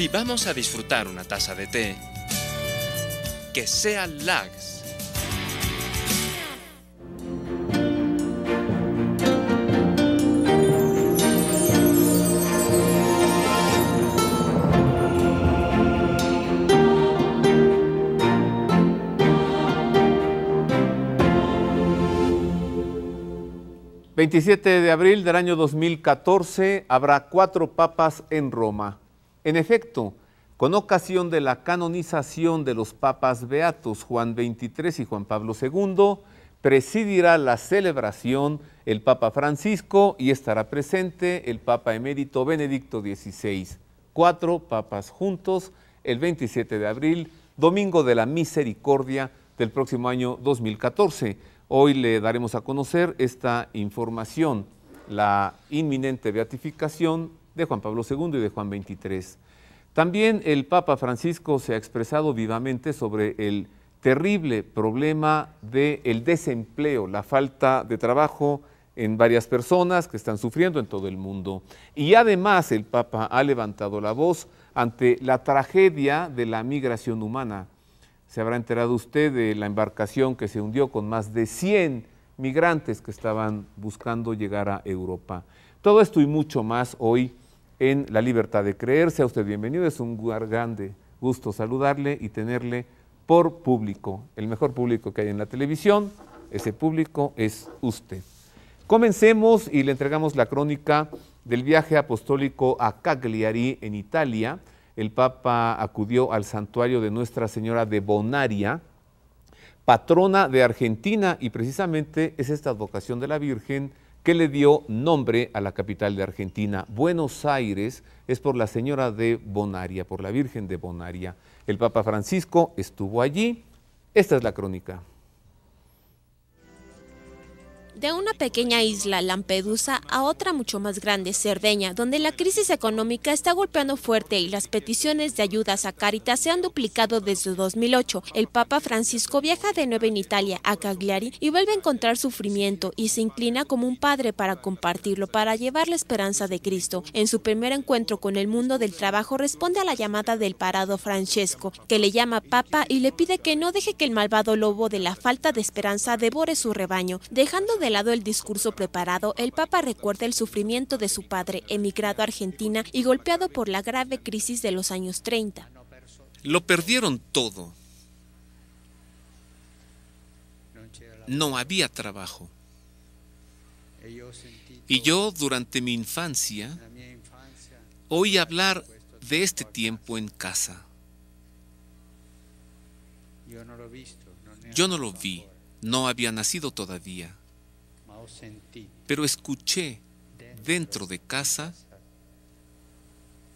Si vamos a disfrutar una taza de té, que sea Lags. ...27 de abril del año 2014... ...habrá cuatro papas en Roma en efecto, con ocasión de la canonización de los papas beatos Juan XXIII y Juan Pablo II, presidirá la celebración el Papa Francisco y estará presente el Papa emérito Benedicto XVI. Cuatro papas juntos el 27 de abril, Domingo de la Misericordia del próximo año 2014. Hoy le daremos a conocer esta información, la inminente beatificación de Juan Pablo II y de Juan XXIII. También el Papa Francisco se ha expresado vivamente sobre el terrible problema del desempleo, la falta de trabajo en varias personas que están sufriendo en todo el mundo. Y además el Papa ha levantado la voz ante la tragedia de la migración humana. Se habrá enterado usted de la embarcación que se hundió con más de 100 migrantes que estaban buscando llegar a Europa. Todo esto y mucho más hoy en La Libertad de Creer. Sea usted bienvenido, es un gran gusto saludarle y tenerle por público, el mejor público que hay en la televisión, ese público es usted. Comencemos y le entregamos la crónica del viaje apostólico a Cagliari en Italia. El Papa acudió al santuario de Nuestra Señora de Bonaria, patrona de Argentina, y precisamente es esta advocación de la Virgen que le dio nombre a la capital de Argentina. Buenos Aires es por la Señora de Bonaria, por la Virgen de Bonaria. El Papa Francisco estuvo allí. Esta es la crónica. De una pequeña isla, Lampedusa, a otra mucho más grande, Cerdeña, donde la crisis económica está golpeando fuerte y las peticiones de ayudas a Caritas se han duplicado desde 2008, el Papa Francisco viaja de nuevo en Italia a Cagliari y vuelve a encontrar sufrimiento y se inclina como un padre para compartirlo, para llevar la esperanza de Cristo. En su primer encuentro con el mundo del trabajo responde a la llamada del parado Francesco, que le llama Papa y le pide que no deje que el malvado lobo de la falta de esperanza devore su rebaño, dejando de lado el discurso preparado, el Papa recuerda el sufrimiento de su padre, emigrado a Argentina y golpeado por la grave crisis de los años 30. Lo perdieron todo. No había trabajo. Y yo durante mi infancia oí hablar de este tiempo en casa. Yo no lo vi, no había nacido todavía. Pero escuché dentro de casa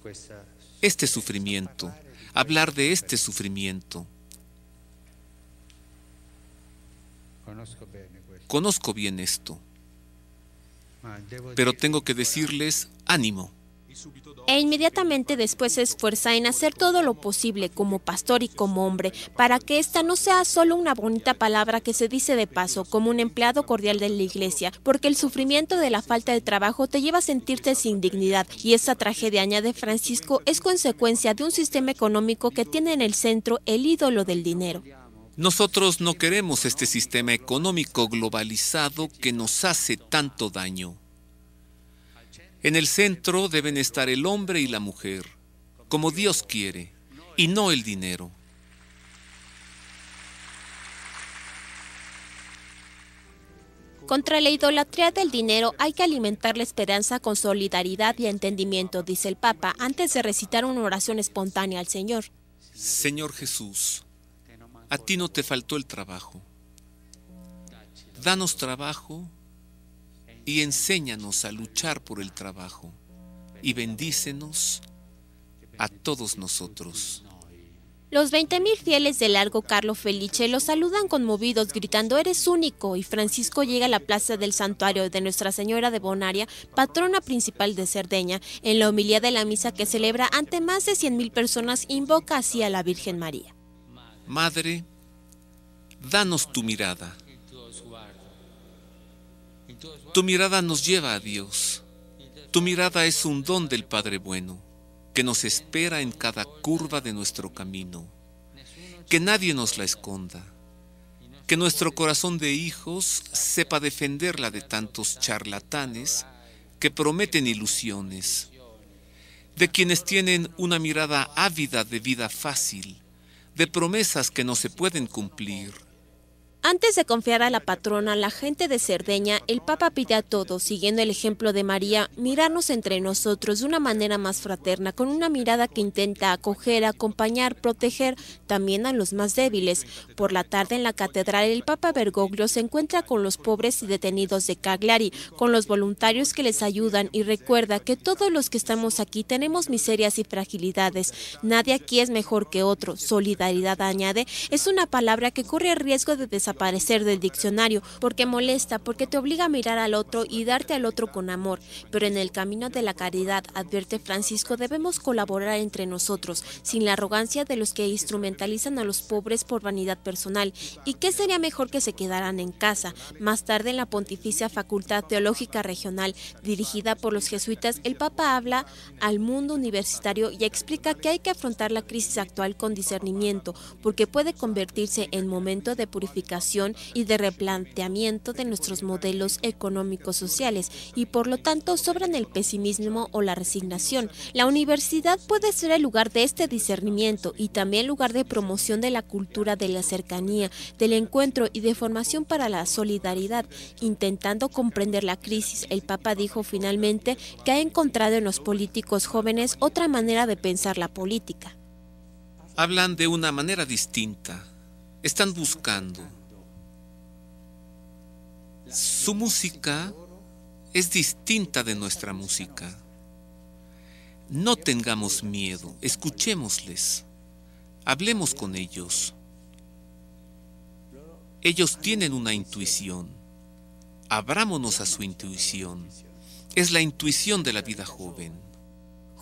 pues, ah, este sufrimiento, hablar de este sufrimiento. Conozco bien esto, ah, pero tengo que decirles ánimo. E inmediatamente después se esfuerza en hacer todo lo posible como pastor y como hombre para que esta no sea solo una bonita palabra que se dice de paso como un empleado cordial de la iglesia, porque el sufrimiento de la falta de trabajo te lleva a sentirte sin dignidad y esa tragedia, añade Francisco, es consecuencia de un sistema económico que tiene en el centro el ídolo del dinero. Nosotros no queremos este sistema económico globalizado que nos hace tanto daño. En el centro deben estar el hombre y la mujer, como Dios quiere, y no el dinero. Contra la idolatría del dinero hay que alimentar la esperanza con solidaridad y entendimiento, dice el Papa, antes de recitar una oración espontánea al Señor. Señor Jesús, a ti no te faltó el trabajo. Danos trabajo y enséñanos a luchar por el trabajo y bendícenos a todos nosotros. Los 20.000 fieles del largo Carlo Felice los saludan conmovidos gritando Eres único y Francisco llega a la plaza del santuario de Nuestra Señora de Bonaria, patrona principal de Cerdeña. En la homilía de la misa que celebra ante más de 100.000 personas invoca así a la Virgen María. Madre, danos tu mirada tu mirada nos lleva a Dios. Tu mirada es un don del Padre bueno, que nos espera en cada curva de nuestro camino. Que nadie nos la esconda. Que nuestro corazón de hijos sepa defenderla de tantos charlatanes que prometen ilusiones. De quienes tienen una mirada ávida de vida fácil, de promesas que no se pueden cumplir antes de confiar a la patrona, la gente de Cerdeña, el Papa pide a todos, siguiendo el ejemplo de María, mirarnos entre nosotros de una manera más fraterna, con una mirada que intenta acoger, acompañar, proteger también a los más débiles. Por la tarde en la catedral, el Papa Bergoglio se encuentra con los pobres y detenidos de Cagliari, con los voluntarios que les ayudan y recuerda que todos los que estamos aquí tenemos miserias y fragilidades. Nadie aquí es mejor que otro. Solidaridad, añade, es una palabra que corre riesgo de desaparecer parecer del diccionario porque molesta, porque te obliga a mirar al otro y darte al otro con amor. Pero en el camino de la caridad, advierte Francisco, debemos colaborar entre nosotros, sin la arrogancia de los que instrumentalizan a los pobres por vanidad personal. ¿Y qué sería mejor que se quedaran en casa? Más tarde en la Pontificia Facultad Teológica Regional, dirigida por los jesuitas, el Papa habla al mundo universitario y explica que hay que afrontar la crisis actual con discernimiento, porque puede convertirse en momento de purificación y de replanteamiento de nuestros modelos económicos sociales y por lo tanto sobran el pesimismo o la resignación. La universidad puede ser el lugar de este discernimiento y también lugar de promoción de la cultura de la cercanía, del encuentro y de formación para la solidaridad, intentando comprender la crisis. El Papa dijo finalmente que ha encontrado en los políticos jóvenes otra manera de pensar la política. Hablan de una manera distinta. Están buscando, su música es distinta de nuestra música. No tengamos miedo, escuchémosles, hablemos con ellos. Ellos tienen una intuición. Abrámonos a su intuición. Es la intuición de la vida joven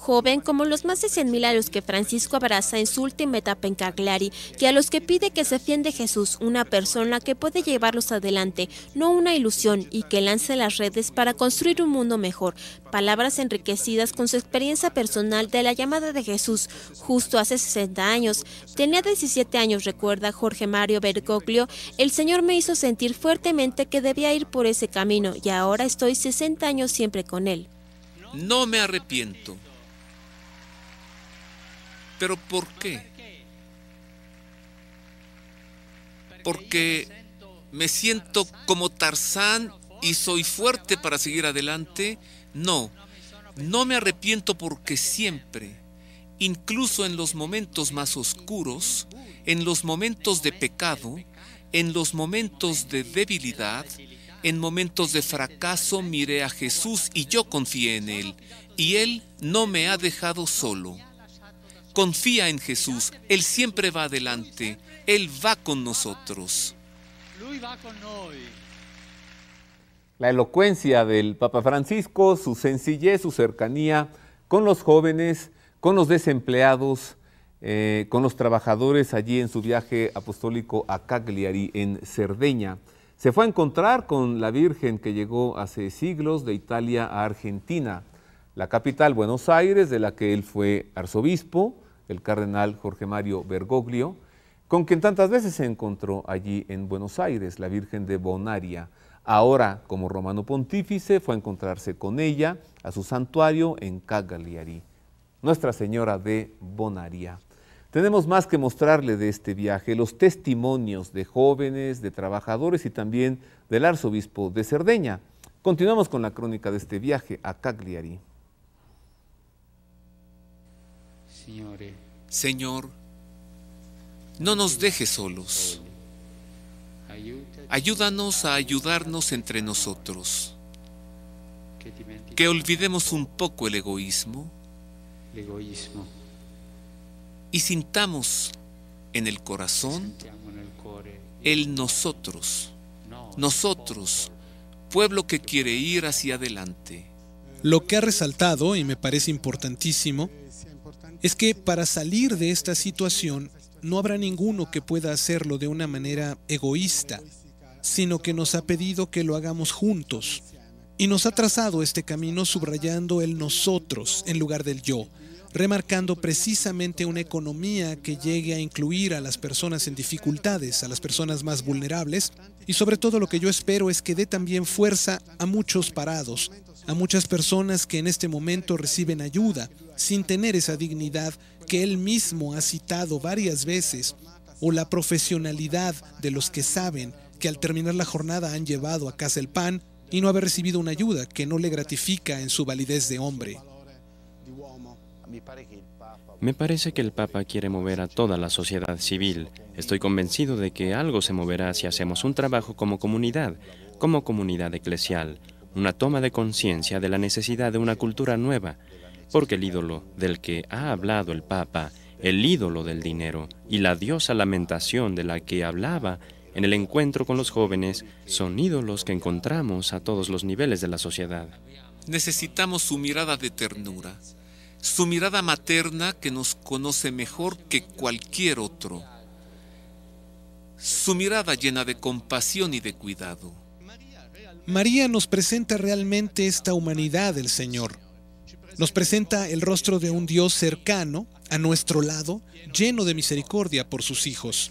joven como los más de 100.000 a los que Francisco abraza en su última etapa en Caglari, que a los que pide que se fiende Jesús, una persona que puede llevarlos adelante, no una ilusión, y que lance las redes para construir un mundo mejor. Palabras enriquecidas con su experiencia personal de la llamada de Jesús, justo hace 60 años. Tenía 17 años, recuerda Jorge Mario Bergoglio, el Señor me hizo sentir fuertemente que debía ir por ese camino y ahora estoy 60 años siempre con Él. No me arrepiento ¿Pero por qué? Porque me siento como Tarzán y soy fuerte para seguir adelante. No, no me arrepiento porque siempre, incluso en los momentos más oscuros, en los momentos de pecado, en los momentos de debilidad, en momentos de fracaso miré a Jesús y yo confié en Él, y Él no me ha dejado solo. Confía en Jesús, Él siempre va adelante, Él va con nosotros. La elocuencia del Papa Francisco, su sencillez, su cercanía con los jóvenes, con los desempleados, eh, con los trabajadores allí en su viaje apostólico a Cagliari, en Cerdeña. Se fue a encontrar con la Virgen que llegó hace siglos de Italia a Argentina, la capital Buenos Aires, de la que él fue arzobispo, el cardenal Jorge Mario Bergoglio, con quien tantas veces se encontró allí en Buenos Aires, la Virgen de Bonaria. Ahora, como romano pontífice, fue a encontrarse con ella a su santuario en Cagliari, Nuestra Señora de Bonaria. Tenemos más que mostrarle de este viaje, los testimonios de jóvenes, de trabajadores y también del arzobispo de Cerdeña. Continuamos con la crónica de este viaje a Cagliari. Eh. Señor, no nos deje solos. Ayúdanos a ayudarnos entre nosotros. Que olvidemos un poco el egoísmo y sintamos en el corazón el nosotros, nosotros, pueblo que quiere ir hacia adelante. Lo que ha resaltado, y me parece importantísimo, es que para salir de esta situación no habrá ninguno que pueda hacerlo de una manera egoísta, sino que nos ha pedido que lo hagamos juntos. Y nos ha trazado este camino subrayando el nosotros en lugar del yo, remarcando precisamente una economía que llegue a incluir a las personas en dificultades, a las personas más vulnerables, y sobre todo lo que yo espero es que dé también fuerza a muchos parados, a muchas personas que en este momento reciben ayuda sin tener esa dignidad que él mismo ha citado varias veces o la profesionalidad de los que saben que al terminar la jornada han llevado a casa el pan y no haber recibido una ayuda que no le gratifica en su validez de hombre. Me parece que el Papa quiere mover a toda la sociedad civil. Estoy convencido de que algo se moverá si hacemos un trabajo como comunidad, como comunidad eclesial una toma de conciencia de la necesidad de una cultura nueva, porque el ídolo del que ha hablado el Papa, el ídolo del dinero y la diosa lamentación de la que hablaba en el encuentro con los jóvenes son ídolos que encontramos a todos los niveles de la sociedad. Necesitamos su mirada de ternura, su mirada materna que nos conoce mejor que cualquier otro, su mirada llena de compasión y de cuidado. María nos presenta realmente esta humanidad del Señor. Nos presenta el rostro de un Dios cercano, a nuestro lado, lleno de misericordia por sus hijos.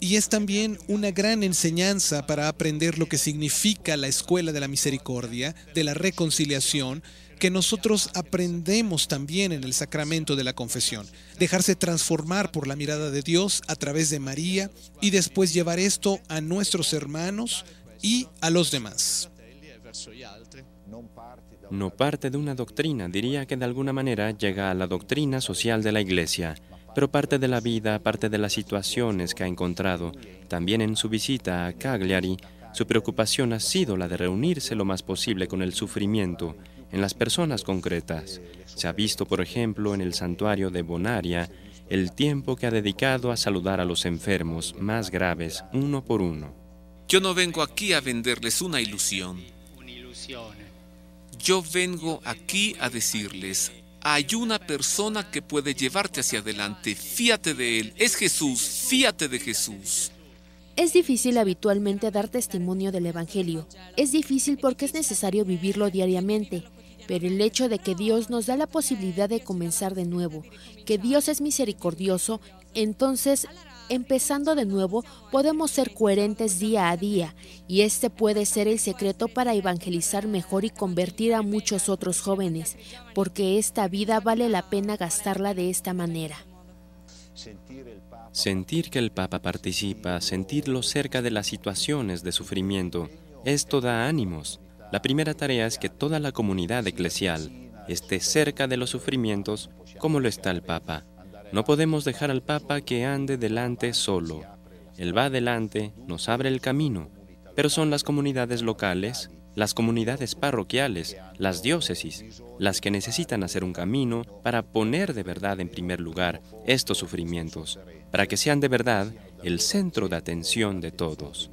Y es también una gran enseñanza para aprender lo que significa la escuela de la misericordia, de la reconciliación, que nosotros aprendemos también en el sacramento de la confesión. Dejarse transformar por la mirada de Dios a través de María y después llevar esto a nuestros hermanos y a los demás. No parte de una doctrina, diría que de alguna manera llega a la doctrina social de la Iglesia, pero parte de la vida, parte de las situaciones que ha encontrado. También en su visita a Cagliari, su preocupación ha sido la de reunirse lo más posible con el sufrimiento en las personas concretas. Se ha visto, por ejemplo, en el santuario de Bonaria, el tiempo que ha dedicado a saludar a los enfermos más graves uno por uno. Yo no vengo aquí a venderles una ilusión. Yo vengo aquí a decirles, hay una persona que puede llevarte hacia adelante, fíate de él, es Jesús, fíate de Jesús. Es difícil habitualmente dar testimonio del Evangelio, es difícil porque es necesario vivirlo diariamente, pero el hecho de que Dios nos da la posibilidad de comenzar de nuevo, que Dios es misericordioso entonces, empezando de nuevo, podemos ser coherentes día a día, y este puede ser el secreto para evangelizar mejor y convertir a muchos otros jóvenes, porque esta vida vale la pena gastarla de esta manera. Sentir que el Papa participa, sentirlo cerca de las situaciones de sufrimiento, esto da ánimos. La primera tarea es que toda la comunidad eclesial esté cerca de los sufrimientos como lo está el Papa. No podemos dejar al Papa que ande delante solo. Él va delante, nos abre el camino, pero son las comunidades locales, las comunidades parroquiales, las diócesis, las que necesitan hacer un camino para poner de verdad en primer lugar estos sufrimientos, para que sean de verdad el centro de atención de todos.